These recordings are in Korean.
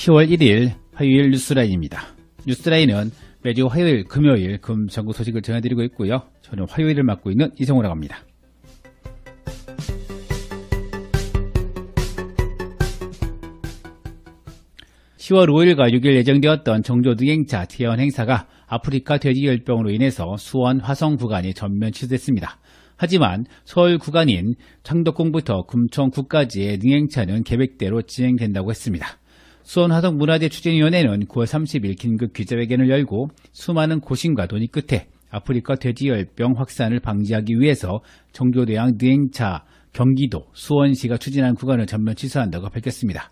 10월 1일 화요일 뉴스라인입니다. 뉴스라인은 매주 화요일, 금요일, 금 전국 소식을 전해드리고 있고요. 저는 화요일을 맡고 있는 이성우라고 합니다. 1 0월5일과6일 예정되었던 정조 등행차 개헌 행사가 아프리카 돼지열병으로 인해서 수원 화성 구간이 전면 취소됐습니다. 하지만 서울 구간인 창덕궁부터 금천구까지의 능행차는 계획대로 진행된다고 했습니다. 수원화성 문화재추진위원회는 9월 30일 긴급 기자회견을 열고 수많은 고심과 논의 끝에 아프리카 돼지열병 확산을 방지하기 위해서 종교대항 니행차 경기도, 수원시가 추진한 구간을 전면 취소한다고 밝혔습니다.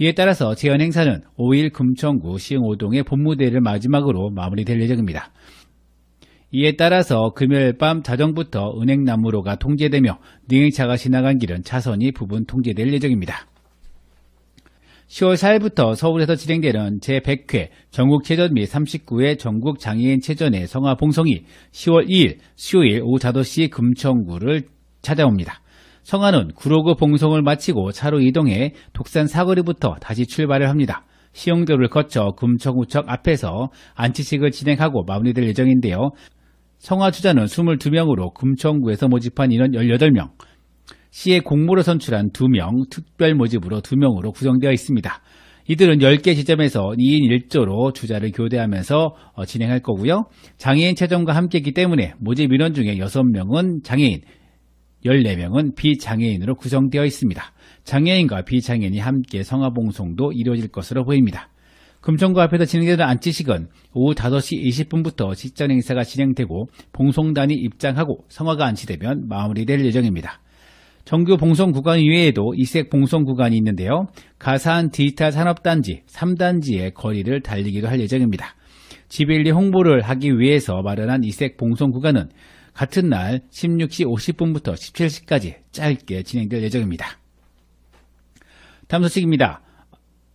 이에 따라서 재현 행사는 5일 금천구 시흥5동의 본무대를 마지막으로 마무리될 예정입니다. 이에 따라서 금요일 밤 자정부터 은행나무로가 통제되며 니행차가 지나간 길은 차선이 부분 통제될 예정입니다. 10월 4일부터 서울에서 진행되는 제100회 전국체전 및 39회 전국장애인체전의 성화 봉성이 10월 2일 수요일 오후 5시 금천구를 찾아옵니다. 성화는 구로구 봉성을 마치고 차로 이동해 독산 사거리부터 다시 출발을 합니다. 시흥도를 거쳐 금천구청 앞에서 안치식을 진행하고 마무리될 예정인데요. 성화 주자는 22명으로 금천구에서 모집한 인원 18명, 시의 공모로 선출한 2명, 특별 모집으로 2명으로 구성되어 있습니다. 이들은 10개 지점에서 2인 1조로 주자를 교대하면서 어, 진행할 거고요. 장애인 채점과 함께했기 때문에 모집 인원 중에 6명은 장애인, 14명은 비장애인으로 구성되어 있습니다. 장애인과 비장애인이 함께 성화봉송도 이루어질 것으로 보입니다. 금천구 앞에서 진행되는 안치식은 오후 5시 20분부터 직전 행사가 진행되고 봉송단이 입장하고 성화가 안치되면 마무리될 예정입니다. 정규 봉송 구간 이외에도 이색 봉송 구간이 있는데요. 가산 디지털 산업단지 3단지의 거리를 달리기도 할 예정입니다. 지빌리 홍보를 하기 위해서 마련한 이색 봉송 구간은 같은 날 16시 50분부터 17시까지 짧게 진행될 예정입니다. 다음 소식입니다.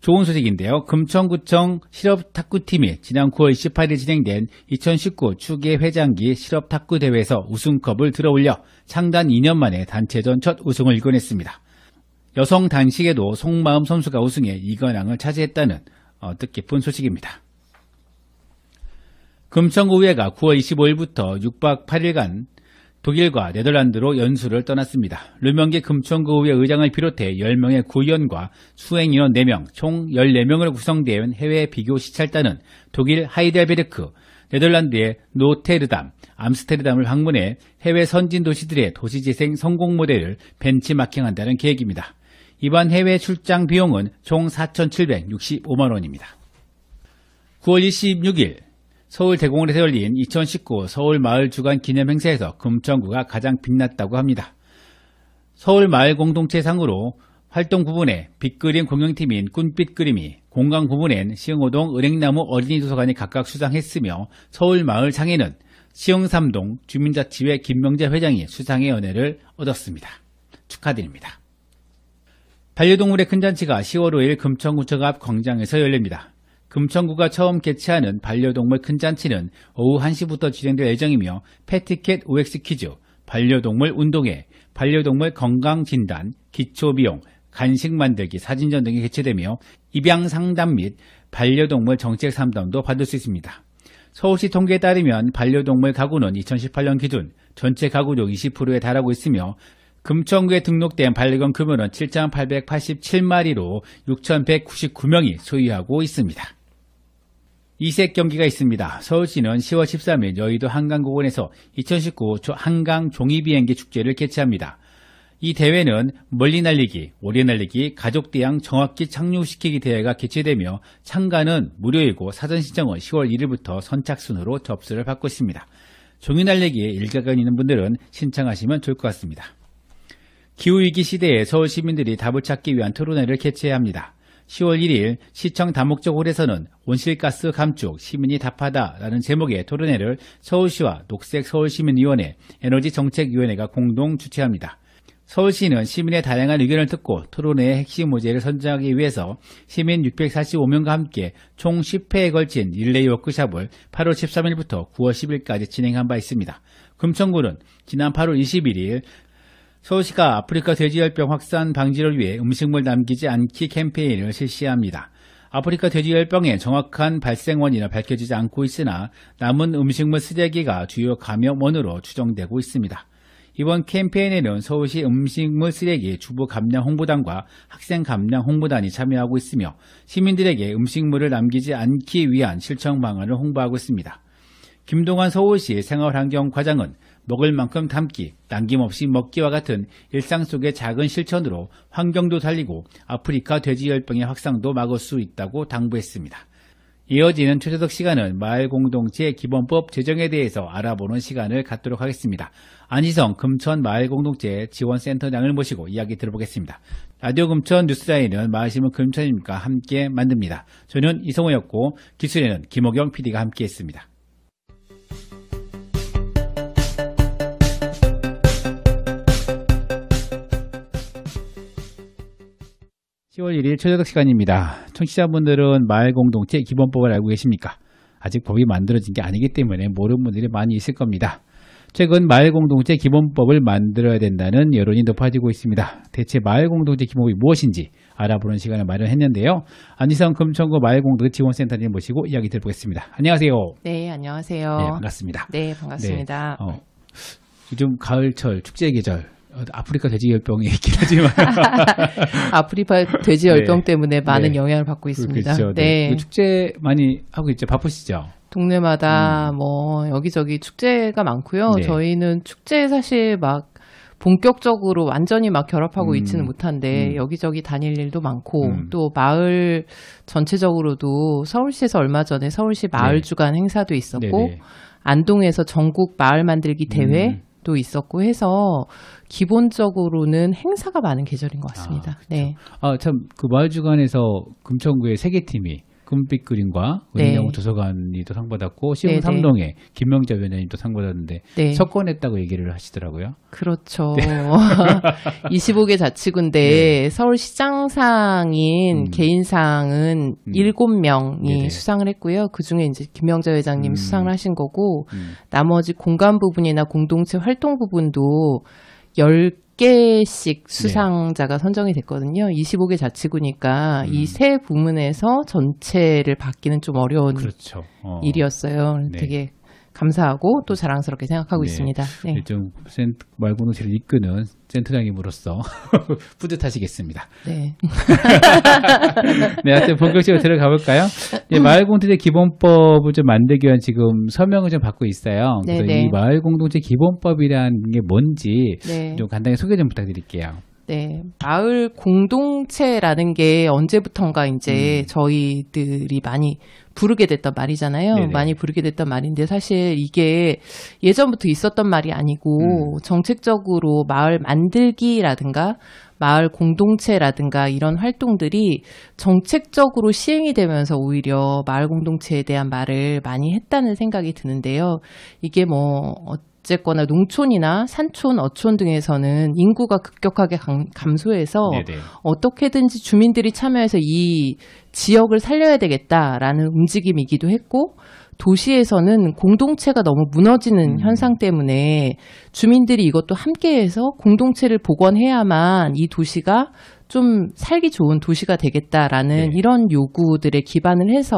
좋은 소식인데요. 금천구청 실업탁구팀이 지난 9월 18일 진행된 2019 추계 회장기 실업탁구대회에서 우승컵을 들어올려 창단 2년 만에 단체전 첫 우승을 이뤄냈습니다. 여성 단식에도 송마음 선수가 우승해 이관왕을 차지했다는 어, 뜻깊은 소식입니다. 금천구의회가 9월 25일부터 6박 8일간 독일과 네덜란드로 연수를 떠났습니다. 르명계 금천구의 의장을 비롯해 10명의 구의원과 수행위원 4명, 총1 4명을 구성된 해외 비교 시찰단은 독일 하이델베르크, 네덜란드의 노테르담, 암스테르담을 방문해 해외 선진 도시들의 도시재생 성공 모델을 벤치마킹한다는 계획입니다. 이번 해외 출장 비용은 총 4,765만 원입니다. 9월 26일 서울대공원에서 열린 2019 서울마을주간 기념행사에서 금천구가 가장 빛났다고 합니다. 서울마을공동체 상으로 활동 부분에 빛그림 공영팀인 꿈빛 그림이 공강 부분엔 시흥호동 은행나무 어린이 도서관이 각각 수상했으며 서울마을 상에는 시흥삼동 주민자치회 김명재 회장이 수상의 연혜를 얻었습니다. 축하드립니다. 반려동물의 큰 잔치가 10월 5일 금천구청 앞 광장에서 열립니다. 금천구가 처음 개최하는 반려동물 큰잔치는 오후 1시부터 진행될 예정이며 패티켓 OX 퀴즈, 반려동물 운동회, 반려동물 건강진단, 기초비용, 간식 만들기, 사진전 등이 개최되며 입양 상담 및 반려동물 정책 상담도 받을 수 있습니다. 서울시 통계에 따르면 반려동물 가구는 2018년 기준 전체 가구력 20%에 달하고 있으며 금천구에 등록된 반려견 규모는 7,887마리로 6,199명이 소유하고 있습니다. 이색 경기가 있습니다. 서울시는 10월 13일 여의도 한강공원에서 2019 한강 종이비행기 축제를 개최합니다. 이 대회는 멀리 날리기, 오래 날리기, 가족 대항 정확히 착륙시키기 대회가 개최되며 참가는 무료이고 사전 신청은 10월 1일부터 선착순으로 접수를 받고 있습니다. 종이 날리기에 일가견 있는 분들은 신청하시면 좋을 것 같습니다. 기후위기 시대에 서울 시민들이 답을 찾기 위한 토론회를 개최합니다. 10월 1일 시청 다목적 홀에서는 온실가스 감축 시민이 답하다라는 제목의 토론회를 서울시와 녹색서울시민위원회, 에너지정책위원회가 공동 주최합니다. 서울시는 시민의 다양한 의견을 듣고 토론회의 핵심 모제를 선정하기 위해서 시민 645명과 함께 총 10회에 걸친 릴레이 워크샵을 8월 13일부터 9월 10일까지 진행한 바 있습니다. 금천구는 지난 8월 21일 서울시가 아프리카 돼지열병 확산 방지를 위해 음식물 남기지 않기 캠페인을 실시합니다. 아프리카 돼지열병의 정확한 발생원이나 밝혀지지 않고 있으나 남은 음식물 쓰레기가 주요 감염원으로 추정되고 있습니다. 이번 캠페인에는 서울시 음식물 쓰레기 주부 감량 홍보단과 학생 감량 홍보단이 참여하고 있으며 시민들에게 음식물을 남기지 않기 위한 실천 방안을 홍보하고 있습니다. 김동환 서울시 생활환경과장은 먹을 만큼 담기, 남김없이 먹기와 같은 일상 속의 작은 실천으로 환경도 살리고 아프리카 돼지열병의 확산도 막을 수 있다고 당부했습니다. 이어지는 최재석 시간은 마을 공동체 기본법 제정에 대해서 알아보는 시간을 갖도록 하겠습니다. 안희성 금천 마을 공동체 지원센터장을 모시고 이야기 들어보겠습니다. 라디오 금천 뉴스라인은 마을신문 금천입니까 함께 만듭니다. 저는 이성호였고 기술에는 김호경 PD가 함께했습니다. 10월 1일 최저득 시간입니다. 청취자분들은 마을공동체 기본법을 알고 계십니까? 아직 법이 만들어진 게 아니기 때문에 모르는 분들이 많이 있을 겁니다. 최근 마을공동체 기본법을 만들어야 된다는 여론이 높아지고 있습니다. 대체 마을공동체 기본법이 무엇인지 알아보는 시간을 마련했는데요. 안희성 금천구 마을공동체 지원센터님 모시고 이야기 들어보겠습니다. 안녕하세요. 네, 안녕하세요. 네, 반갑습니다. 네, 반갑습니다. 네, 어, 요즘 가을철 축제 계절 아프리카 돼지열병이 있긴 하지만 아프리카 돼지열병 네. 때문에 많은 네. 영향을 받고 있습니다. 그렇죠. 네. 네. 그 축제 많이 하고 있죠. 바쁘시죠? 동네마다 음. 뭐 여기저기 축제가 많고요. 네. 저희는 축제 사실 막 본격적으로 완전히 막 결합하고 음. 있지는 못한데 음. 여기저기 다닐 일도 많고 음. 또 마을 전체적으로도 서울시에서 얼마 전에 서울시 마을 네. 주간 행사도 있었고 네네. 안동에서 전국 마을 만들기 대회 음. 또 있었고 해서 기본적으로는 행사가 많은 계절인 것 같습니다. 아, 그렇죠. 네. 아, 참, 그 마을 주간에서 금천구의 세계 팀이 금빛 그림과 은영 네. 도서관이 또상 받았고 시흥 네, 네. 삼동에 김명자 위원장이 또상 받았는데 네. 석권했다고 얘기를 하시더라고요. 그렇죠. 네. 25개 자치구인데 서울시장상인 음. 개인상은 음. 7명이 네네. 수상을 했고요. 그중에 이제 김명자 회장님 음. 수상을 하신 거고 음. 나머지 공간 부분이나 공동체 활동 부분도 1 10개씩 수상자가 선정이 됐거든요. 25개 자치구니까 음. 이세 부문에서 전체를 받기는 좀 어려운 그렇죠. 어. 일이었어요. 네. 되게 감사하고 또 자랑스럽게 생각하고 네. 있습니다. 네. 좀 네. 말고는 제일 이끄는 센터장님으로서 뿌듯하시겠습니다. 네. 네, 하여튼 본격적으로 들어가 볼까요? 네, 마을공동체 기본법을 좀 만들기 위한 지금 서명을 좀 받고 있어요. 그래서 네, 네. 이 마을공동체 기본법이라는 게 뭔지 네. 좀 간단히 소개 좀 부탁드릴게요. 네, 마을 공동체라는 게 언제부턴가 이제 음. 저희들이 많이 부르게 됐던 말이잖아요. 네네. 많이 부르게 됐던 말인데 사실 이게 예전부터 있었던 말이 아니고 음. 정책적으로 마을 만들기라든가 마을 공동체라든가 이런 활동들이 정책적으로 시행이 되면서 오히려 마을 공동체에 대한 말을 많이 했다는 생각이 드는데요. 이게 뭐 어, 어쨌거나 농촌이나 산촌, 어촌 등에서는 인구가 급격하게 감, 감소해서 네네. 네. 어떻게든지 주민들이 참여해서 이 지역을 살려야 되겠다라는 움직임이기도 했고 도시에서는 공동체가 너무 무너지는 음. 현상 때문에 주민들이 이것도 함께해서 공동체를 복원해야만 이 도시가 좀 살기 좋은 도시가 되겠다라는 네. 이런 요구들에 기반을 해서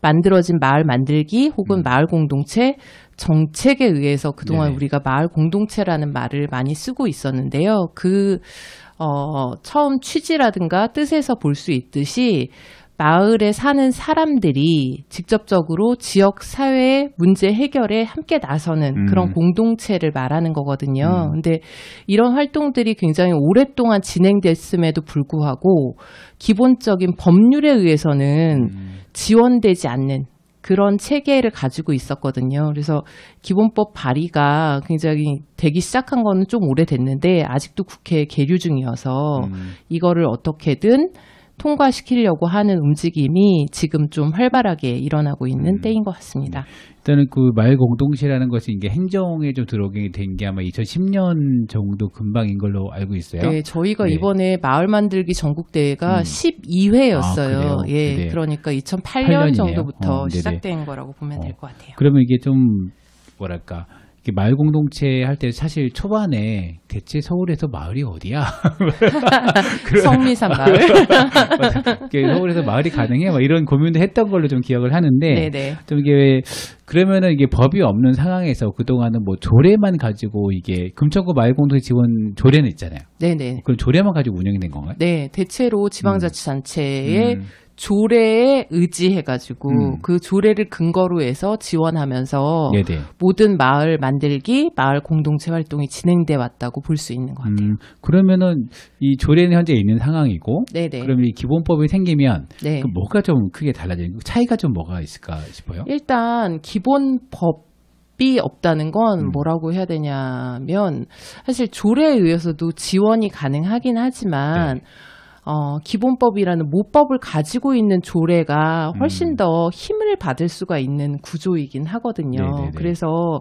만들어진 마을 만들기 혹은 음. 마을 공동체 정책에 의해서 그동안 네. 우리가 마을 공동체라는 말을 많이 쓰고 있었는데요. 그, 어, 처음 취지라든가 뜻에서 볼 수 있듯이 마을에 사는 사람들이 직접적으로 지역 사회의 문제 해결에 함께 나서는 음. 그런 공동체를 말하는 거거든요. 음. 근데 이런 활동들이 굉장히 오랫동안 진행됐음에도 불구하고 기본적인 법률에 의해서는 음. 지원되지 않는 그런 체계를 가지고 있었거든요. 그래서 기본법 발의가 굉장히 되기 시작한 거는 좀 오래됐는데 아직도 국회에 계류 중이어서 음. 이거를 어떻게든 통과시키려고 하는 움직임이 지금 좀 활발하게 일어나고 있는 음. 때인 것 같습니다. 일단은 그 마을 공동체라는 것이 이게 행정에 좀 들어오게 된 게 아마 2010년 정도 금방인 걸로 알고 있어요. 네, 저희가 네. 이번에 마을 만들기 전국 대회가 음. 12회였어요. 아, 예, 그 그러니까 2008년 8년이네요. 정도부터 어, 네, 시작된 거라고 보면 어. 될것 같아요. 그러면 이게 좀 뭐랄까 마을 공동체 할 때 사실 초반에 대체 서울에서 마을이 어디야? 성미산 마을. 서울에서 마을이 가능해? 막 이런 고민도 했던 걸로 좀 기억을 하는데 네네. 네. 좀 이게 그러면은 이게 법이 없는 상황에서 그동안은 뭐 조례만 가지고 이게 금천구 마을공동체 지원 조례는 있잖아요. 네네. 네. 그럼 조례만 가지고 운영이 된 건가요? 네, 대체로 지방자치단체의 음. 음. 조례에 의지해가지고 음. 그 조례를 근거로 해서 지원하면서 네네. 네. 모든 마을 만들기, 마을 공동체 활동이 진행돼 왔다고 볼 수 있는 것 같아요. 음, 그러면은 이 조례는 현재 있는 상황이고, 네네. 그럼이 기본법이 생기면 네. 그 뭐가 좀 크게 달라지는 그 차이가 좀 뭐가 있을까 싶어요? 일단 기본법 이 없다는 건 음. 뭐라고 해야 되냐면 사실 조례에 의해서도 지원이 가능하긴 하지만 네. 어, 기본법이라는 모법을 가지고 있는 조례가 훨씬 음. 더 힘을 받을 수가 있는 구조이긴 하거든요. 네네네. 네, 네. 그래서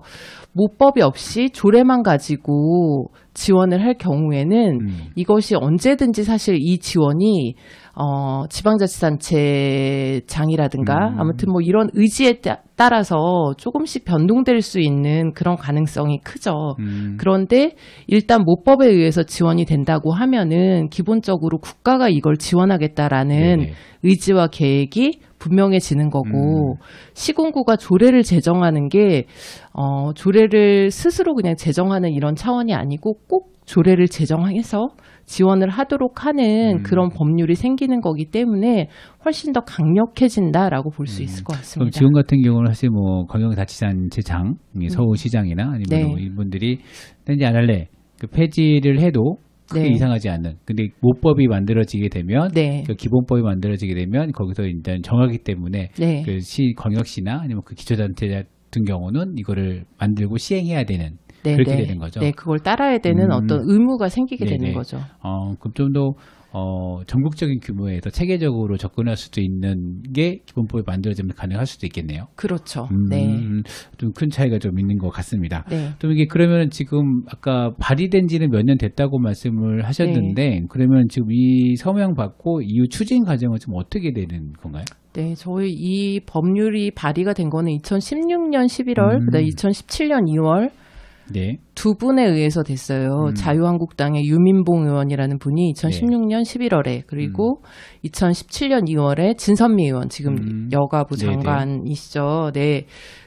모법이 없이 조례만 가지고 지원을 할 경우에는 음. 이것이 언제든지 사실 이 지원이 어, 지방자치단체 장이라든가 음. 아무튼 뭐 이런 의지에 따, 따라서 조금씩 변동될 수 있는 그런 가능성이 크죠. 음. 그런데 일단 모법에 의해서 지원이 된다고 하면은 기본적으로 국가가 이걸 지원하겠다라는 네네. 네. 의지와 계획이 분명해지는 거고 음. 시군구가 조례를 제정하는 게 어, 조례를 스스로 그냥 제정하는 이런 차원이 아니고 꼭 조례를 제정해서 지원을 하도록 하는 음. 그런 법률이 생기는 거기 때문에 훨씬 더 강력해진다라고 볼수 음. 있을 것 같습니다. 그럼 지금 같은 경우는 사실 뭐 건강 다치지 않장 서울시장이나 아니면 뭐 네. 뭐 이분들이 딴지 안 할래 그 폐지를 해도 크게 네. 이상하지 않는. 근데 모법이 만들어지게 되면 네. 그 기본법이 만들어지게 되면 거기서 일단 정하기 때문에 네. 그시 광역시나 아니면 그 기초단체 같은 경우는 이거를 만들고 시행해야 되는 네 그렇게 네. 되는 거죠. 네, 그걸 따라야 되는 음. 어떤 의무가 생기게 네 되는 네. 거죠. 어, 그럼 좀더 어, 전국적인 규모에서 체계적으로 접근할 수도 있는 게 기본법이 만들어지면 가능할 수도 있겠네요. 그렇죠. 음, 네. 좀큰 차이가 좀 있는 것 같습니다. 네. 좀 이게 그러면 지금 아까 발의된 지는 몇 년 됐다고 말씀을 하셨는데 네. 그러면 지금 이 서명 받고 이후 추진 과정은 좀 어떻게 되는 건가요? 네, 저희 이 법률이 발의가 된 거는 2016년 11월, 음. 그다음 2017년 2월, 네. 두 분에 의해서 됐어요. 음. 자유한국당의 유민봉 의원이라는 분이 2016년 11월에 그리고 음. 2017년 2월에 진선미 의원 지금 음. 여가부 네, 네. 장관이시죠. 네.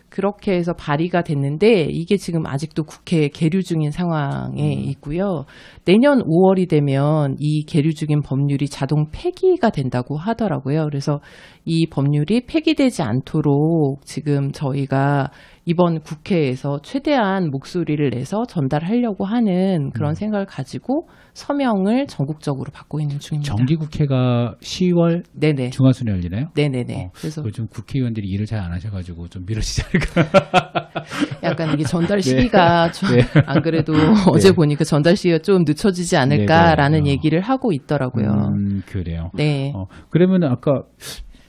그렇게 해서 발의가 됐는데 이게 지금 아직도 국회에 계류 중인 상황에 음. 있고요. 내년 5월이 되면 이 계류 중인 법률이 자동 폐기가 된다고 하더라고요. 그래서 이 법률이 폐기되지 않도록 지금 저희가 이번 국회에서 최대한 목소리를 내서 전달하려고 하는 그런 음. 생각을 가지고 서명을 전국적으로 받고 있는 중입니다. 정기국회가 10월 네네. 중간순 열리나요? 네네네. 어, 그래서 요 국회의원들이 일을 잘 안 하셔가지고 좀 미뤄지지 않을까. 약간 이게 전달 네. 시기가 네. 좀안 그래도 네. 어제 보니까 그 전달 시기가 좀 늦춰지지 않을까라는 네, 네. 얘기를 하고 있더라고요. 음, 그래요. 네. 어, 그러면 아까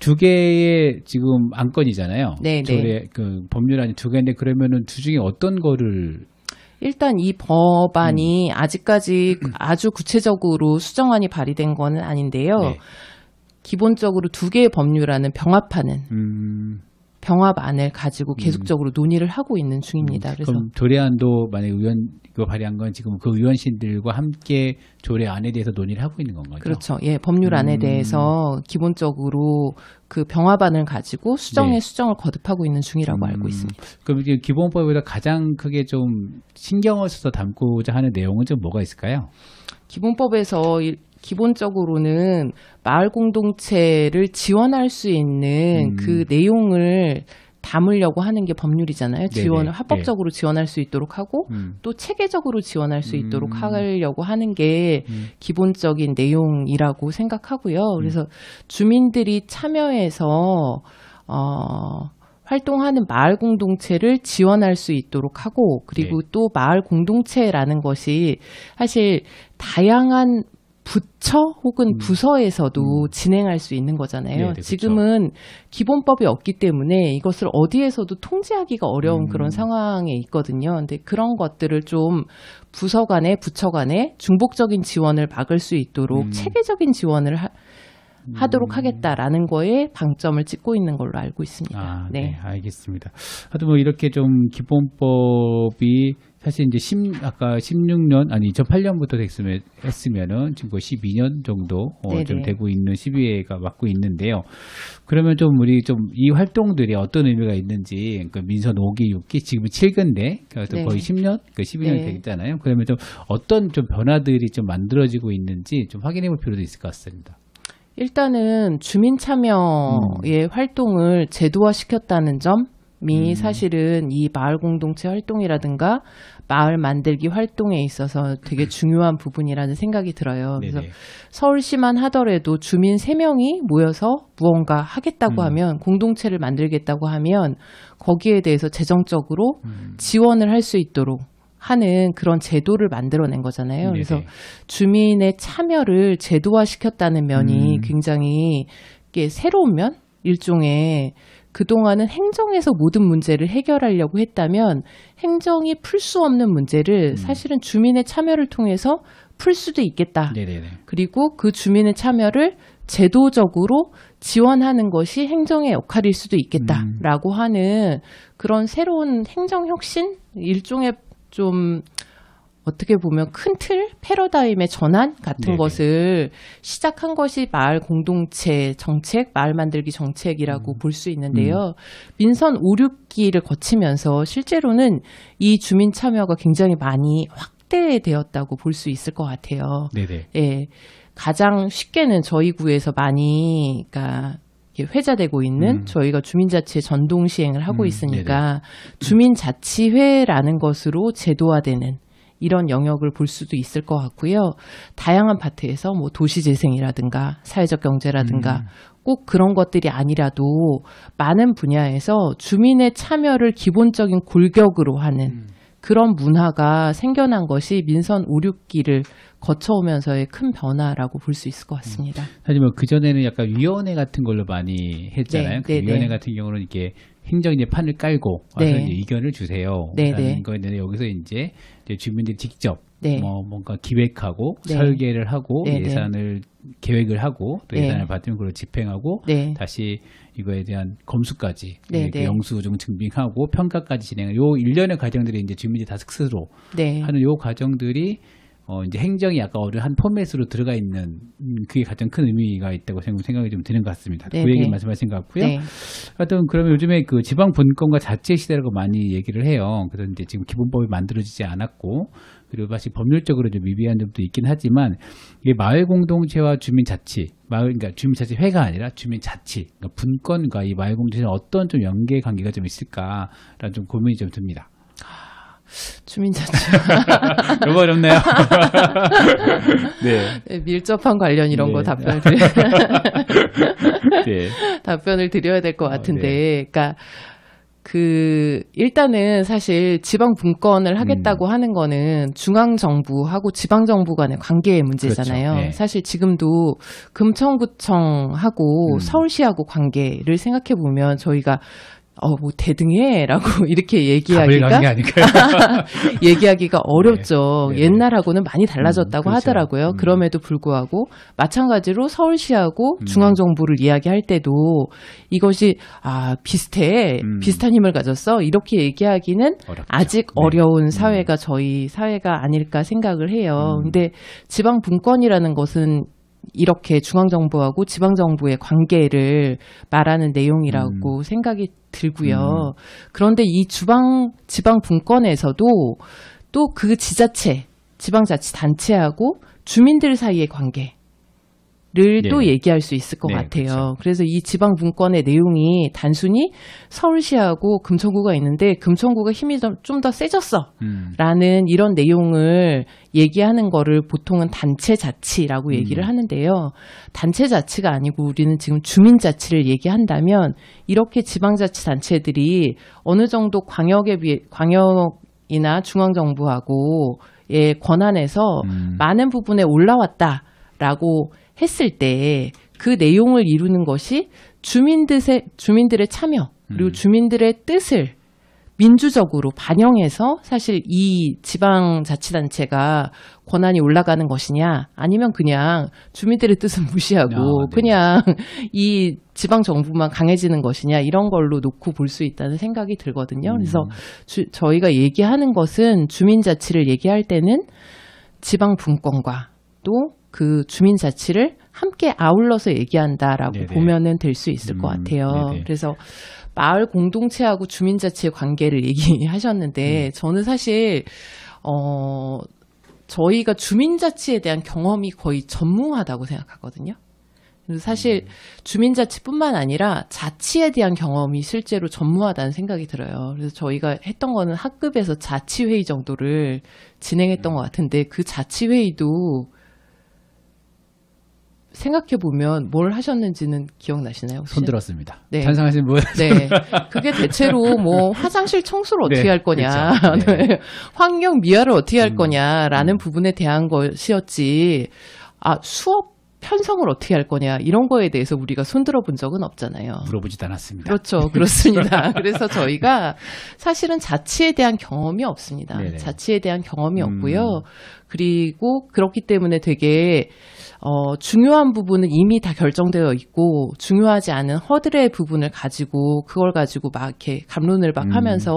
두 개의 지금 안건이잖아요. 네, 네. 그 법률안이 두 개인데 그러면은 두 중에 어떤 거를 일단 이 법안이 음. 아직까지 아주 구체적으로 수정안이 발의된 건 아닌데요. 네. 기본적으로 두 개의 법률안은 병합하는 음. 병합 안을 가지고 음. 계속적으로 음. 논의를 하고 있는 중입니다. 음. 그래서 조례안도 만약 의원 그 발의한 건 지금 그 의원실들과 함께 조례안에 대해서 논의를 하고 있는 건가요? 그렇죠. 예, 법률안에 음. 대해서 기본적으로 그 병합안을 가지고 수정에 네. 수정을 거듭하고 있는 중이라고 알고 음. 있습니다. 그럼 이제 기본법에다 가장 크게 좀 신경을 써서 담고자 하는 내용은 좀 뭐가 있을까요? 기본법에서 기본적으로는 마을 공동체를 지원할 수 있는 음. 그 내용을 담으려고 하는 게 법률이잖아요. 지원을 네. 합법적으로 네. 지원할 수 있도록 하고 음. 또 체계적으로 지원할 수 있도록 음. 하려고 하는 게 음. 기본적인 내용이라고 생각하고요. 음. 그래서 주민들이 참여해서 어 활동하는 마을 공동체를 지원할 수 있도록 하고 그리고 네. 또 마을 공동체라는 것이 사실 다양한 부처 혹은 음. 부서에서도 음. 진행할 수 있는 거잖아요. 네네, 예, 그렇죠. 지금은 기본법이 없기 때문에 이것을 어디에서도 통제하기가 어려운 음. 그런 상황에 있거든요. 근데 그런 것들을 좀 부서 간에 부처 간에 중복적인 지원을 막을 수 있도록 음. 체계적인 지원을 하, 하도록 음. 하겠다라는 거에 방점을 찍고 있는 걸로 알고 있습니다. 아, 네. 네. 알겠습니다. 하여튼 뭐 이렇게 좀 기본법이 사실 이제 10 아까 16년 아니 2008년부터 됐으면 했으면은 지금 거의 12년 정도 어, 좀 되고 있는 12회가 맡고 있는데요. 그러면 좀 우리 좀 이 활동들이 어떤 의미가 있는지 그 민선 5기 6기 지금 7근인데 그래서 그러니까 거의 10년 그 12년 네. 되잖아요. 그러면 좀 어떤 좀 변화들이 좀 만들어지고 있는지 좀 확인해 볼 필요도 있을 것 같습니다. 일단은 주민 참여의 음. 활동을 제도화시켰다는 점미 음. 사실은 이 마을 공동체 활동이라든가 마을 만들기 활동에 있어서 되게 중요한 부분이라는 생각이 들어요. 그래서 네네. 서울시만 하더라도 주민 세명이 모여서 무언가 하겠다고 음. 하면 공동체를 만들겠다고 하면 거기에 대해서 재정적으로 음. 지원을 할 수 있도록 하는 그런 제도를 만들어낸 거잖아요. 네네. 그래서 주민의 참여를 제도화시켰다는 면이 음. 굉장히 새로운 면 일종의 그동안은 행정에서 모든 문제를 해결하려고 했다면 행정이 풀 수 없는 문제를 음. 사실은 주민의 참여를 통해서 풀 수도 있겠다. 네네네. 그리고 그 주민의 참여를 제도적으로 지원하는 것이 행정의 역할일 수도 있겠다라고 음. 하는 그런 새로운 행정 혁신 일종의 좀 어떻게 보면 큰 틀 패러다임의 전환 같은 네네. 것을 시작한 것이 마을 공동체 정책, 마을 만들기 정책이라고 음. 볼수 있는데요. 음. 민선 5, 6기를 거치면서 실제로는 이 주민 참여가 굉장히 많이 확대되었다고 볼 수 있을 것 같아요. 네네. 예. 가장 쉽게는 저희 구에서 많이 그니까 회자되고 있는 음. 저희가 주민자치회 전동 시행을 하고 음, 있으니까 주민자치회라는 것으로 제도화되는 이런 영역을 볼 수도 있을 것 같고요. 다양한 파트에서 뭐 도시재생이라든가 사회적 경제라든가 음. 꼭 그런 것들이 아니라도 많은 분야에서 주민의 참여를 기본적인 골격으로 하는 음. 그런 문화가 생겨난 것이 민선 5, 6기를 거쳐오면서의 큰 변화라고 볼 수 있을 것 음. 같습니다. 음. 사실 뭐 그전에는 약간 위원회 같은 걸로 많이 했잖아요. 네, 그 네, 위원회 네. 같은 경우는 이렇게 행정의 판을 깔고 와서 네. 이제 의견을 주세요. 네네. 네. 거였는데 여기서 이제 주민들이 직접 네. 뭐 뭔가 기획하고 네. 설계를 하고 네, 네. 예산을 네. 계획을 하고 또 네. 예산을 받으면 그걸 집행하고 네. 다시 이거에 대한 검수까지 네, 네. 영수증 증빙하고 평가까지 진행을 요 일련의 과정들이 이제 주민들이 다 스스로 네. 하는 요 과정들이 어, 이제 행정이 약간 어려운한 포맷으로 들어가 있는 음, 그게 가장 큰 의미가 있다고 생각이 좀 드는 것 같습니다. 네네. 그 네, 얘기 네. 말씀하신 것 같고요. 네. 하여튼 그러면 요즘에 그 지방 분권과 자치의 시대라고 많이 얘기를 해요. 그래서 이제 지금 기본법이 만들어지지 않았고 그리고 다시 법률적으로 좀 미비한 점도 있긴 하지만 이게 마을 공동체와 주민 자치 마을 그러니까 주민 자치 회가 아니라 주민 자치 그러니까 분권과 이 마을 공동체는 어떤 좀 연계 관계가 좀 있을까라는 좀 고민이 좀 듭니다. 아, 주민자치. 너무 어렵네요. 네. 네. 밀접한 관련 이런 네. 거 답변을 드려. 네. 답변을 드려야 될것 아, 같은데, 어, 그러니까 그 일단은 사실 지방 분권을 하겠다고 음. 하는 거는 중앙 정부하고 지방 정부 간의 관계의 문제잖아요. 그렇죠. 네. 사실 지금도 금천구청하고 음. 서울시하고 관계를 생각해 보면 저희가 어, 뭐, 대등해? 라고 이렇게 얘기하기가. 얘기하기가 네. 어렵죠. 네, 네, 옛날하고는 많이 음, 달라졌다고 음, 그렇죠. 하더라고요. 음. 그럼에도 불구하고, 마찬가지로 서울시하고 음. 중앙정부를 이야기할 때도 이것이, 아, 비슷해. 음. 비슷한 힘을 가졌어. 이렇게 얘기하기는 어렵죠. 아직 네. 어려운 음. 사회가 저희 사회가 아닐까 생각을 해요. 근데 지방 분권이라는 것은 이렇게 중앙정부하고 지방정부의 관계를 말하는 내용이라고 음. 생각이 들고요. 음. 그런데 이 주방, 지방 분권에서도 또 그 지자체, 지방자치단체하고 주민들 사이의 관계, 를또 네. 예. 얘기할 수 있을 것 네, 같아요. 그렇죠. 그래서 이 지방 분권의 내용이 단순히 서울시하고 금천구가 있는데 금천구가 힘이 좀 더 세졌어라는 음. 이런 내용을 얘기하는 거를 보통은 단체 자치라고 음. 얘기를 음. 하는데요. 단체 자치가 아니고 우리는 지금 주민 자치를 얘기한다면 이렇게 지방 자치 단체들이 어느 정도 광역에 비해 광역이나 중앙 정부하고의 권한에서 음. 많은 부분에 올라왔다. 라고 했을 때 그 내용을 이루는 것이 주민들의 주민들의 참여 그리고 음. 주민들의 뜻을 민주적으로 반영해서 사실 이 지방자치단체가 권한이 올라가는 것이냐 아니면 그냥 주민들의 뜻은 무시하고 아, 네. 그냥 이 지방 정부만 강해지는 것이냐 이런 걸로 놓고 볼 수 있다는 생각이 들거든요. 음. 그래서 주, 저희가 얘기하는 것은 주민자치를 얘기할 때는 지방 분권과 또그 주민 자치를 함께 아울러서 얘기한다라고 네네. 보면은 될 수 있을 음, 것 같아요. 네네. 그래서 마을 공동체하고 주민 자치의 관계를 얘기하셨는데 음. 저는 사실 어 저희가 주민 자치에 대한 경험이 거의 전무하다고 생각하거든요. 그래서 사실 음. 주민 자치뿐만 아니라 자치에 대한 경험이 실제로 전무하다는 생각이 들어요. 그래서 저희가 했던 거는 학급에서 자치 회의 정도를 진행했던 음. 것 같은데 그 자치 회의도 생각해 보면 뭘 하셨는지는 기억나시나요? 혹시? 손 들었습니다. 네. 찬성하신 분. 네. 그게 대체로 뭐 화장실 청소를 어떻게 네, 할 거냐, 그렇죠. 네. 네. 환경 미화를 어떻게 할 음, 거냐라는 음. 부분에 대한 것이었지. 아 수업 편성을 어떻게 할 거냐 이런 거에 대해서 우리가 손들어 본 적은 없잖아요. 물어보지도 않았습니다. 그렇죠. 그렇습니다. 그래서 저희가 사실은 자치에 대한 경험이 없습니다. 네네. 자치에 대한 경험이 음. 없고요. 그리고 그렇기 때문에 되게 어, 중요한 부분은 이미 다 결정되어 있고 중요하지 않은 허들의 부분을 가지고 그걸 가지고 막 이렇게 감론을 막 음. 하면서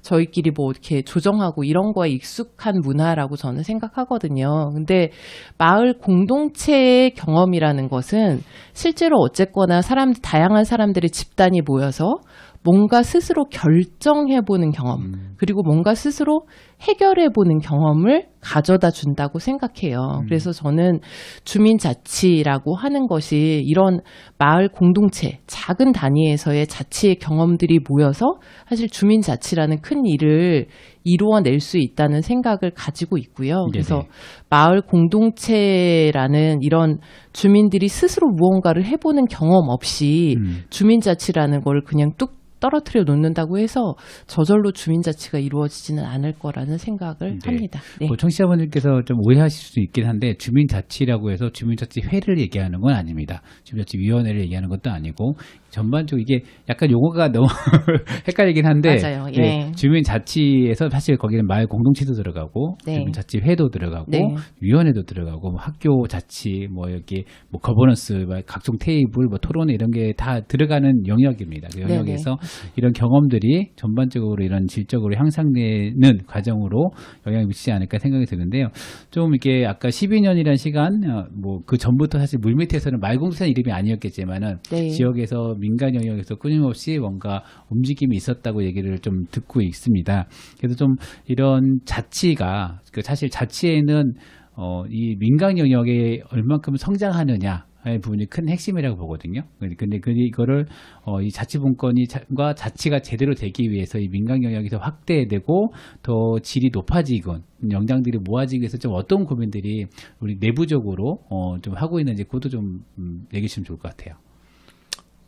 저희끼리 뭐 이렇게 조정하고 이런 거에 익숙한 문화라고 저는 생각하거든요. 근데 마을 공동체의 경험이라는 것은 실제로 어쨌거나 사람 다양한 사람들이 집단이 모여서 뭔가 스스로 결정해보는 경험, 음. 그리고 뭔가 스스로 해결해 보는 경험을 가져다 준다고 생각해요. 음. 그래서 저는 주민자치라고 하는 것이 이런 마을 공동체, 작은 단위에서의 자치의 경험들이 모여서 사실 주민자치라는 큰 일을 이루어낼 수 있다는 생각을 가지고 있고요. 그래서 마을 공동체라는 이런 주민들이 스스로 무언가를 해보는 경험 없이 음. 주민자치라는 걸 그냥 뚝 떨어뜨려 놓는다고 해서 저절로 주민자치가 이루어지지는 않을 거라는 생각을 네. 합니다. 네. 뭐 청취자분들께서 좀 오해하실 수 있긴 한데 주민자치라고 해서 주민자치회를 얘기하는 건 아닙니다. 주민자치위원회를 얘기하는 것도 아니고 전반적으로 이게 약간 용어가 너무 헷갈리긴 한데 맞아요. 예. 네, 주민자치에서 사실 거기는 마을 공동체도 들어가고 네. 주민자치회도 들어가고 네. 위원회도 들어가고 뭐 학교 자치 뭐 여기 뭐 거버넌스 뭐 각종 테이블 뭐 토론 이런 게 다 들어가는 영역입니다. 그 영역에서 이런 경험들이 전반적으로 이런 질적으로 향상되는 과정으로 영향을 미치지 않을까 생각이 드는데요. 좀 이게 아까 12년이라는 시간 어, 뭐그 전부터 사실 물밑에서는 말공산 이름이 아니었겠지만은 네. 지역에서 미 민간 영역에서 끊임없이 뭔가 움직임이 있었다고 얘기를 좀 듣고 있습니다. 그래서 좀 이런 자치가 그 사실 자치에는 어, 이 민간 영역에 얼만큼 성장하느냐 의 부분이 큰 핵심이라고 보거든요. 근데 그 이거를 어, 이 자치분권과 자치가 제대로 되기 위해서 이 민간 영역에서 확대되고 더 질이 높아지건 영장들이 모아지기 위해서 좀 어떤 고민들이 우리 내부적으로 어, 좀 하고 있는지 그것도 좀 음, 얘기해 주시면 좋을 것 같아요.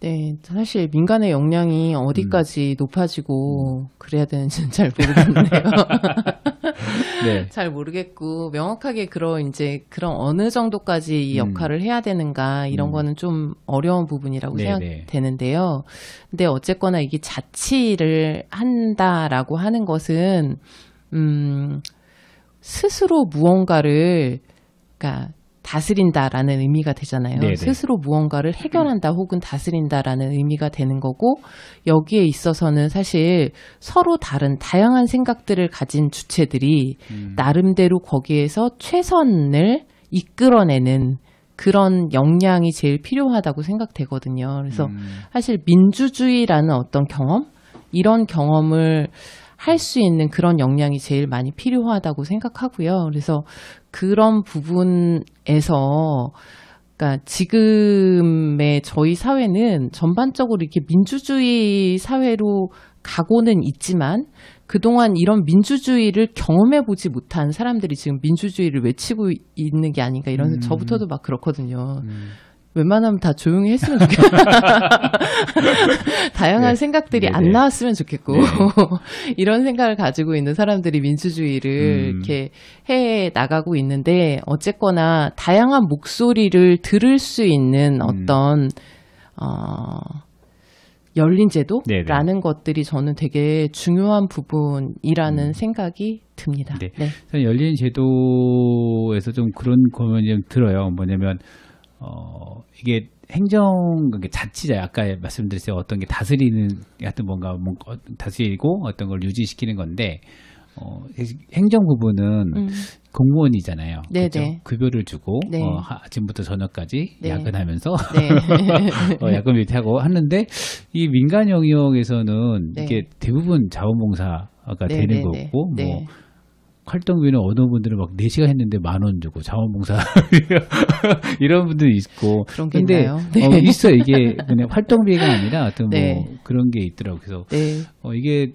네, 사실 민간의 역량이 어디까지 음. 높아지고 음. 그래야 되는지는 잘 모르겠네요. 네. 잘 모르겠고 명확하게 그런 이제 그런 어느 정도까지 이 음. 역할을 음. 해야 되는가 이런 음. 거는 좀 어려운 부분이라고 네네. 생각되는데요. 네. 근데 어쨌거나 이게 자치를 한다라고 하는 것은 음 스스로 무언가를 그러니까 다스린다라는 의미가 되잖아요. 네네. 스스로 무언가를 해결한다 혹은 다스린다라는 의미가 되는 거고 여기에 있어서는 사실 서로 다른 다양한 생각들을 가진 주체들이 음. 나름대로 거기에서 최선을 이끌어내는 그런 역량이 제일 필요하다고 생각되거든요. 그래서 음. 사실 민주주의라는 어떤 경험 이런 경험을 할수 있는 그런 역량이 제일 많이 필요하다고 생각하고요. 그래서 그런 부분에서 그니까 지금의 저희 사회는 전반적으로 이렇게 민주주의 사회로 가고는 있지만 그동안 이런 민주주의를 경험해 보지 못한 사람들이 지금 민주주의를 외치고 있는 게 아닌가 이런 음. 저부터도 막 그렇거든요. 음. 웬만하면 다 조용히 했으면 좋겠고 다양한 네. 생각들이 네네. 안 네. 나왔으면 좋겠고 네. 이런 생각을 가지고 있는 사람들이 민주주의를 음. 이렇게 해 나가고 있는데 어쨌거나 다양한 목소리를 들을 수 있는 음. 어떤 어, 열린 제도라는 네네. 것들이 저는 되게 중요한 부분이라는 음. 생각이 듭니다. 네. 네. 열린 제도에서 좀 그런 고민좀 들어요. 뭐냐면 어, 이게 행정, 그게 자치자, 아까 말씀드렸어요. 어떤 게 다스리는, 하여튼 뭔가, 뭔가 어, 다스리고 어떤 걸 유지시키는 건데, 어, 행정부분은 음. 공무원이잖아요. 네네. 네. 급여를 주고 네. 어, 아침부터 저녁까지 네. 야근하면서 네. 어, 야근 밑하고 하는데 이 민간 영역에서는 네. 이게 대부분 자원봉사가 네, 되는 거고 뭐 활동비는 어느 분들은 막 4시간 했는데 만 원 주고 자원봉사 이런 분들 있고 그런 게 근데 있나요? 어, 네. 어, 있어 요 이게 그냥 활동비가 아니라 어떤 뭐 네. 뭐 그런 게 있더라고요. 그래서 네. 어, 이게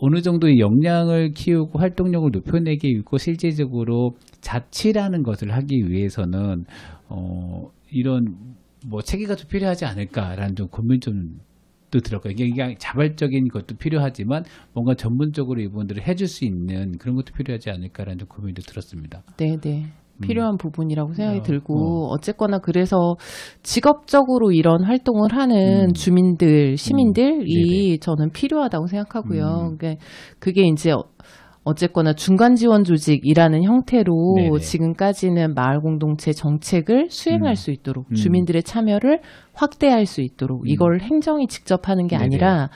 어느 정도의 역량을 키우고 활동력을 높여내기 있고 실제적으로 자치라는 것을 하기 위해서는 어 이런 뭐 체계가 좀 필요하지 않을까라는 좀 고민 좀 또들어가요 이게 그냥 자발적인 것도 필요하지만 뭔가 전문적으로 이분들을 해줄 수 있는 그런 것도 필요하지 않을까라는 고민도 들었습니다. 네, 네. 음. 필요한 음. 부분이라고 생각이 어, 들고 어. 어. 쨌거나 그래서 직업적으로 이런 활동을 하는 음. 주민들 시민들이 음. 저는 필요하다고 생각하고요. 그 그게 이제 어쨌거나 중간 지원 조직이라는 형태로 네네. 지금까지는 마을 공동체 정책을 수행할 음. 수 있도록 음. 주민들의 참여를 확대할 수 있도록 음. 이걸 행정이 직접 하는 게 네네. 아니라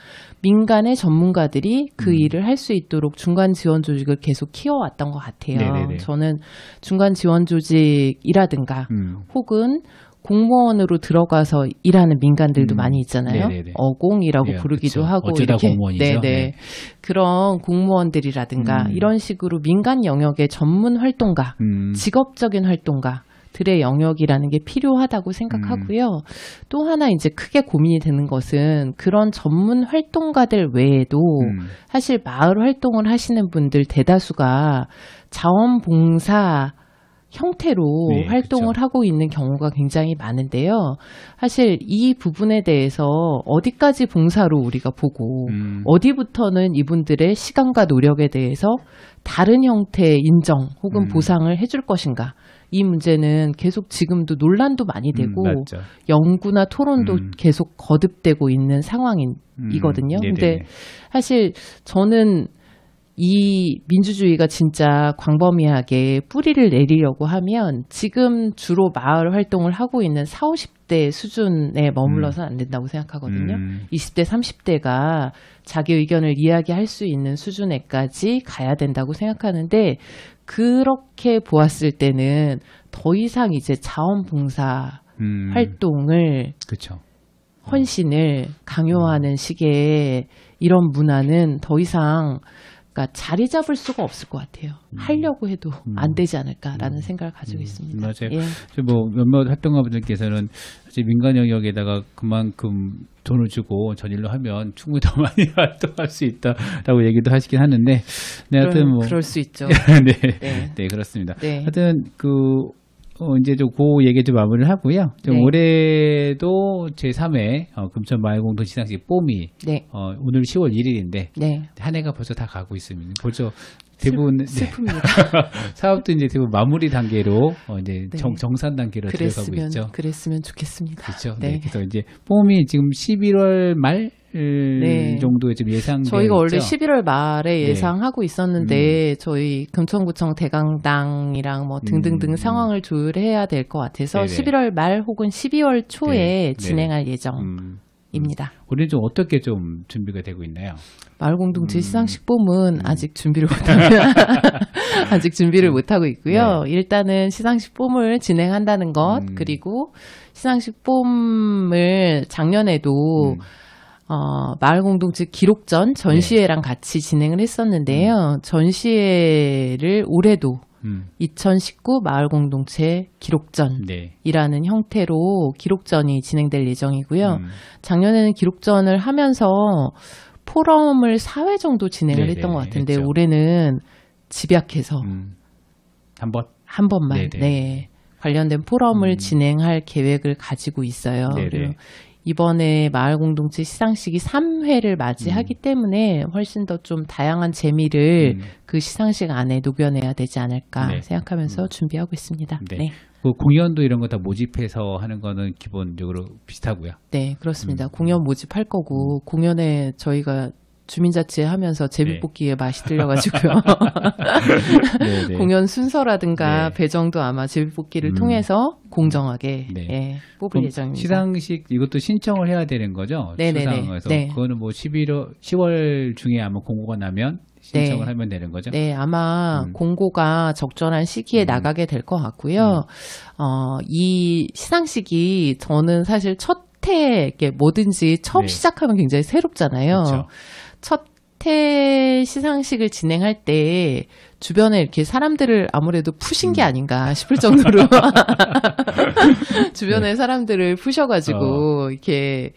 민간의 전문가들이 그 음. 일을 할 수 있도록 중간 지원 조직을 계속 키워왔던 것 같아요. 네네네. 저는 중간 지원 조직이라든가 음. 혹은 공무원으로 들어가서 일하는 민간들도 음. 많이 있잖아요. 네네네. 어공이라고 네, 부르기도 그렇 하고 이렇게 공무원이죠. 네네 네. 그런 공무원들이라든가 음. 이런 식으로 민간 영역의 전문 활동가, 음. 직업적인 활동가 들의 영역이라는 게 필요하다고 생각하고요. 음. 또 하나 이제 크게 고민이 되는 것은 그런 전문 활동가들 외에도 음. 사실 마을 활동을 하시는 분들 대다수가 자원봉사 형태로 네, 활동을 그렇 하고 있는 경우가 굉장히 많은데요. 사실 이 부분에 대해서 어디까지 봉사로 우리가 보고 음. 어디부터는 이분들의 시간과 노력에 대해서 다른 형태의 인정 혹은 음. 보상을 해줄 것인가 이 문제는 계속 지금도 논란도 많이 음, 되고 음, 연구나 토론도 음. 계속 거듭되고 있는 상황이거든요. 음, 네, 근데 네. 사실 저는 이 민주주의가 진짜 광범위하게 뿌리를 내리려고 하면 지금 주로 마을 활동을 하고 있는 40, 50대 수준에 머물러서는 음. 안 된다고 생각하거든요. 음. 20대, 30대가 자기 의견을 이야기할 수 있는 수준에까지 가야 된다고 생각하는데 그렇게 보았을 때는 더 이상 이제 자원봉사 음. 활동을 그쵸. 헌신을 강요하는 시기에 이런 문화는 더 이상 그러니까 자리 잡을 수가 없을 것 같아요. 음. 하려고 해도 음. 안 되지 않을까라는 음. 생각을 가지고 있습니다. 맞아요. 예. 뭐 몇몇 활동가분들께서는 민간 영역에다가 그만큼 돈을 주고 전일로 하면 충분히 더 많이 활동할 수 있다라고 얘기도 하시긴 하는데, 네, 하여튼 뭐 그럴 수 있죠. 네, 네, 네, 그렇습니다. 네. 하여튼 그 어, 이제 좀그 얘기 좀 마무리를 하고요. 좀 네. 올해도 제3회 어, 금천 마을공동 시상식 뽐이 네. 어, 오늘 10월 1일인데 네. 한 해가 벌써 다 가고 있습니다. 벌써 대부분 슬, 슬픕니다. 사업도 이제 대부분 마무리 단계로 어, 이제 네. 정, 정산 단계로 그랬으면, 들어가고 있죠. 그랬으면 좋겠습니다. 그렇죠. 네. 네. 그래서 이제 뽐이 지금 11월 말 네. 정도의 지금 예상 저희가 원래 11월 말에 네. 예상하고 네. 있었는데 음. 저희 금천구청 대강당이랑 뭐 등등등 음. 상황을 조율해야 될 것 같아서 네네. 11월 말 혹은 12월 초에 네. 네. 진행할 음. 예정. 입니다. 음. 우리는 좀 어떻게 좀 준비가 되고 있나요? 마을공동체 시상식봄은 음. 음. 아직 준비를 못하면 아직 준비를 음. 못하고 있고요. 네. 일단은 시상식봄을 진행한다는 것 그리고 시상식봄을 작년에도 어, 마을 공동체 기록전 전시회랑 예. 네. 같이 진행을 했었는데요. 음. 전시회를 올해도 음. 2019 마을 공동체 기록전이라는 네. 형태로 기록전이 진행될 예정이고요. 음. 작년에는 기록전을 하면서 포럼을 4회 정도 진행을 네 했던 네, 것 같은데 했죠. 올해는 집약해서 음. 한 번? 한 번만 네네. 네. 네 관련된 포럼을 음. 진행할 계획을 가지고 있어요. 네, 네. 그리고 이번에 마을 공동체 시상식이 3회를 맞이하기 음. 때문에 훨씬 더 좀 다양한 재미를 음. 그 시상식 안에 녹여내야 되지 않을까 네. 생각하면서 음. 준비하고 있습니다. 네. 네. 그 공연도 이런 거 다 모집해서 하는 거는 기본적으로 비슷하고요. 네, 그렇습니다. 음. 공연 모집할 거고 음. 공연에 저희가 주민자치회 하면서 네. 제비뽑기에 네. 맛이 들려가지고요. 네, 네. 공연 순서라든가 네. 배정도 아마 제비뽑기를 음. 통해서 공정하게 네. 예, 뽑을 예정입니다. 시상식 이것도 신청을 해야 되는 거죠? 수상에서 그거는 뭐 11월 10월 중에 아마 공고가 나면 신청을 하면 되는 거죠? 네, 아마 음. 공고가 적절한 시기에 음. 나가게 될 것 같고요. 음. 어, 이 시상식이 저는 사실 첫 해, 에 뭐든지 처음 시작하면 굉장히 새롭잖아요. 그렇죠. 첫해 시상식을 진행할 때 주변에 이렇게 사람들을 아무래도 푸신 게 음. 아닌가 싶을 정도로 주변에 네. 사람들을 푸셔가지고 어. 이렇게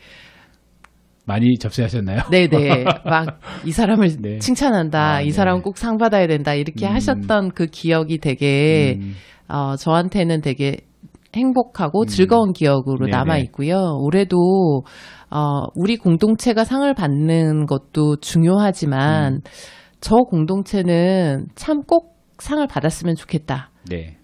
많이 접수하셨나요? 네네. 네. 막이 사람을 네. 칭찬한다. 아, 이 네. 사람 은 꼭 상 받아야 된다. 이렇게 음. 하셨던 그 기억이 되게 음. 어, 저한테는 되게 행복하고 음. 즐거운 기억으로 네, 남아 있고요. 올해도 어, 우리 공동체가 상을 받는 것도 중요하지만 음. 저 공동체는 참 꼭 상을 받았으면 좋겠다. 네.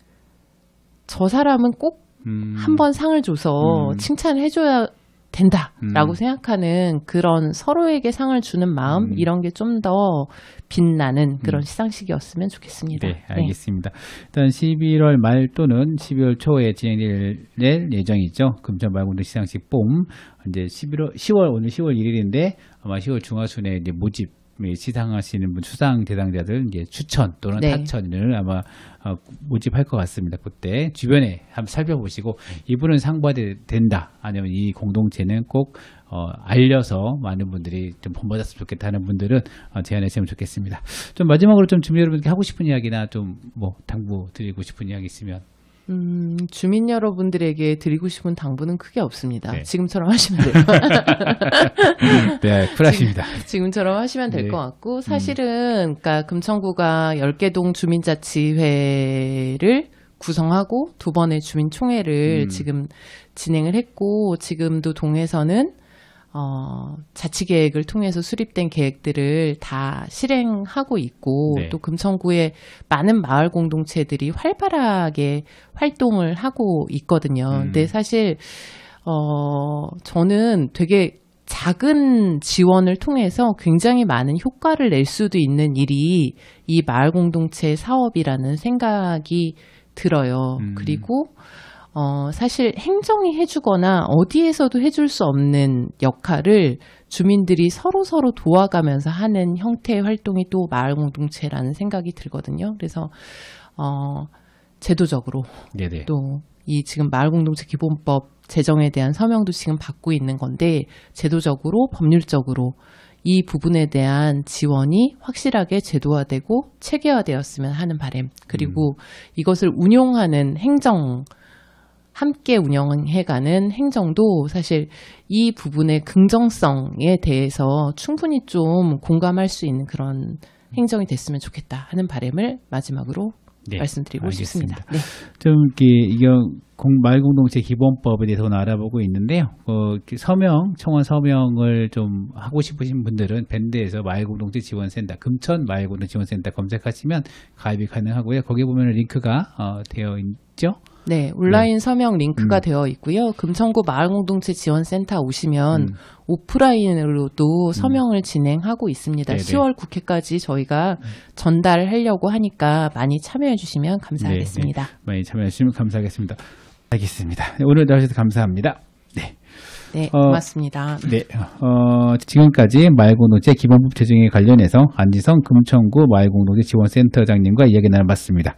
저 사람은 꼭 음. 한번 상을 줘서 음. 칭찬을 해줘야 된다라고 음. 생각하는 그런 서로에게 상을 주는 마음 음. 이런 게 좀 더 빛나는 음. 그런 음. 시상식이었으면 좋겠습니다. 네, 네. 알겠습니다. 네. 일단 11월 말 또는 12월 초에 진행될 예정이죠. 금천말군대 시상식 봄 이제 11월 10월 오늘 10월 1일인데 아마 10월 중하순에 이제 모집 시상하시는 분 수상 대상자들 이제 추천 또는 네. 하천을 아마 어, 모집할 것 같습니다. 그때 주변에 한번 살펴보시고 이분은 상받아 된다 아니면 이 공동체는 꼭 어, 알려서 많은 분들이 좀 본받았으면 좋겠다는 분들은 어, 제안하시면 좋겠습니다. 좀 마지막으로 좀 주민 여러분께 하고 싶은 이야기나 좀 뭐 당부 드리고 싶은 이야기 있으면 음, 주민 여러분들에게 드리고 싶은 당부는 크게 없습니다. 네. 지금처럼 하시면 돼요. 네, 쿨하십니다. 지금, 처럼 하시면 될것 네. 같고, 음. 사실은, 그니까 금천구가 10개 동 주민자치회를 구성하고 두 번의 주민총회를 음. 지금 진행을 했고, 지금도 동에서는 어, 자치 계획을 통해서 수립된 계획들을 다 실행하고 있고 네. 또 금천구에 많은 마을 공동체들이 활발하게 활동을 하고 있거든요. 음. 근데 사실 어, 저는 되게 작은 지원을 통해서 굉장히 많은 효과를 낼 수도 있는 일이 이 마을 공동체 사업이라는 생각이 들어요. 음. 그리고 어, 사실 행정이 해주거나 어디에서도 해줄 수 없는 역할을 주민들이 서로서로 서로 도와가면서 하는 형태의 활동이 또 마을 공동체라는 생각이 들거든요. 그래서, 어, 제도적으로 네, 네. 또이 지금 마을 공동체 기본법 제정에 대한 서명도 지금 받고 있는 건데 제도적으로 법률적으로 이 부분에 대한 지원이 확실하게 제도화되고 체계화되었으면 하는 바램 그리고 음. 이것을 운용하는 행정 함께 운영해가는 행정도 사실 이 부분의 긍정성에 대해서 충분히 좀 공감할 수 있는 그런 행정이 됐으면 좋겠다 하는 바램을 마지막으로 네, 말씀드리고 알겠습니다. 싶습니다. 네. 좀 이게 마을공동체 기본법에 대해서 알아보고 있는데요. 어, 서명 청원 서명을 좀 하고 싶으신 분들은 밴드에서 마을공동체 지원센터 금천 마을공동체 지원센터 검색하시면 가입이 가능하고요. 거기 보면 링크가 어, 되어 있죠. 네, 온라인 네. 서명 링크가 음. 되어 있고요. 금천구 마을공동체 지원센터 오시면 음. 오프라인으로도 음. 서명을 음. 진행하고 있습니다. 네네. 10월 국회까지 저희가 전달하려고 하니까 많이 참여해 주시면 감사하겠습니다. 네네. 많이 참여해 주시면 감사하겠습니다. 알겠습니다. 오늘 나와주셔서 감사합니다. 네. 네, 어, 고맙습니다. 네, 어, 지금까지 마을공동체 기본법 제정에 관련해서 안지성 금천구 마을공동체 지원센터장님과 이야기 나눠봤습니다.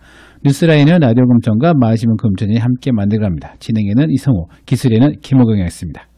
뉴스라인은 라디오 금천과 마시면 금천이 함께 만들어갑니다. 진행에는 이성호, 기술에는 김호경이었습니다.